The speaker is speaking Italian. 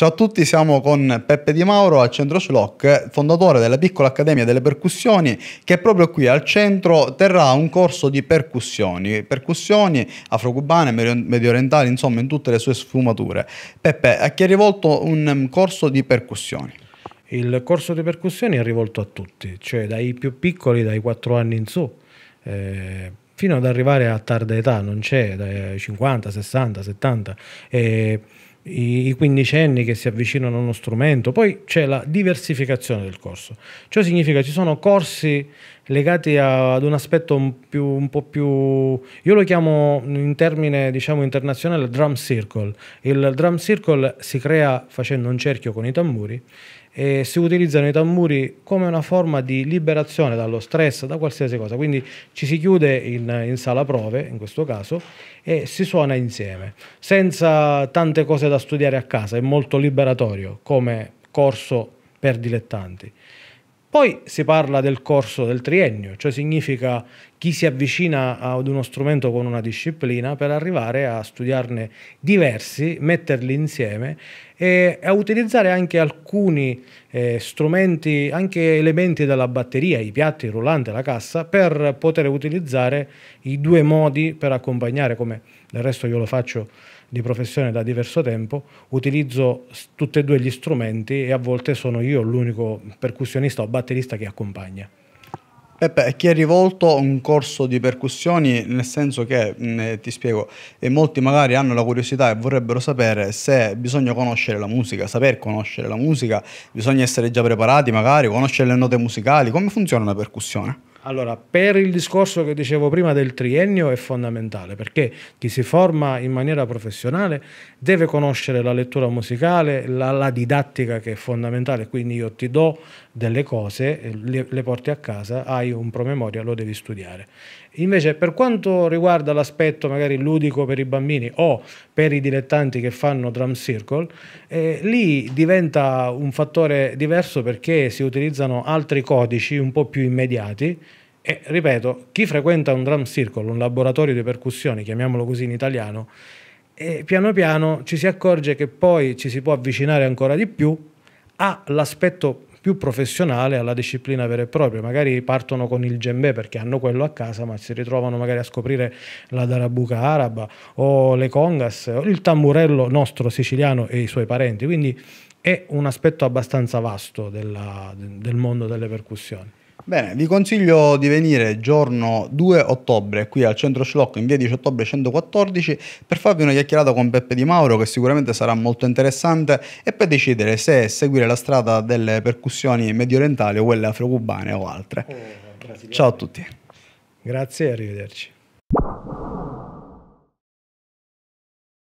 Ciao a tutti, siamo con Peppe Di Mauro al Centro Schlock, fondatore della piccola Accademia delle Percussioni, che proprio qui al centro terrà un corso di percussioni, percussioni afro-cubane, medio orientali, insomma in tutte le sue sfumature. Peppe, a chi è rivolto un um, corso di percussioni? Il corso di percussioni è rivolto a tutti, cioè dai più piccoli, dai 4 anni in su. Eh fino ad arrivare a tarda età, non c'è, 50, 60, 70. E i quindicenni che si avvicinano a uno strumento, poi c'è la diversificazione del corso, ciò significa ci sono corsi legati a, ad un aspetto un, più, un, po' più, io lo chiamo in termine diciamo internazionale drum circle. Il drum circle si crea facendo un cerchio con i tamburi e si utilizzano i tamburi come una forma di liberazione dallo stress, da qualsiasi cosa. Quindi ci si chiude in, in sala prove, in questo caso, e si suona insieme, senza tante cose da studiare a casa, è molto liberatorio come corso per dilettanti. Poi si parla del corso del triennio, cioè significa chi si avvicina ad uno strumento con una disciplina per arrivare a studiarne diversi, metterli insieme e a utilizzare anche alcuni eh, strumenti, anche elementi della batteria, i piatti, il rullante, la cassa, per poter utilizzare i due modi per accompagnare, come del resto io lo faccio di professione da diverso tempo, utilizzo tutti e due gli strumenti e a volte sono io l'unico percussionista o batterista che accompagna. Peppe, chi è rivolto un corso di percussioni, nel senso che, mh, mm, eh, ti spiego, e molti magari hanno la curiosità e vorrebbero sapere se bisogna conoscere la musica, saper conoscere la musica, bisogna essere già preparati magari, conoscere le note musicali, come funziona una percussione? Allora, per il discorso che dicevo prima del triennio è fondamentale perché chi si forma in maniera professionale deve conoscere la lettura musicale, la, la didattica che è fondamentale, quindi io ti do delle cose, eh, le, le porti a casa, hai un promemoria, lo devi studiare. Invece per quanto riguarda l'aspetto magari ludico per i bambini o per i dilettanti che fanno drum circle, eh, lì diventa un fattore diverso perché si utilizzano altri codici un po' più immediati e ripeto, chi frequenta un drum circle, un laboratorio di percussioni, chiamiamolo così in italiano, e piano piano ci si accorge che poi ci si può avvicinare ancora di più all'aspetto più professionale, alla disciplina vera e propria. Magari partono con il djembe perché hanno quello a casa, ma si ritrovano magari a scoprire la darabuca araba o le congas, o il tamburello nostro siciliano e i suoi parenti. Quindi è un aspetto abbastanza vasto della, del mondo delle percussioni. Bene, vi consiglio di venire giorno 2 ottobre qui al centro Schlocco in via 10 ottobre 114 per farvi una chiacchierata con Peppe Di Mauro che sicuramente sarà molto interessante e per decidere se seguire la strada delle percussioni medio orientali o quelle afrocubane o altre. Eh, Ciao a tutti. Grazie e arrivederci.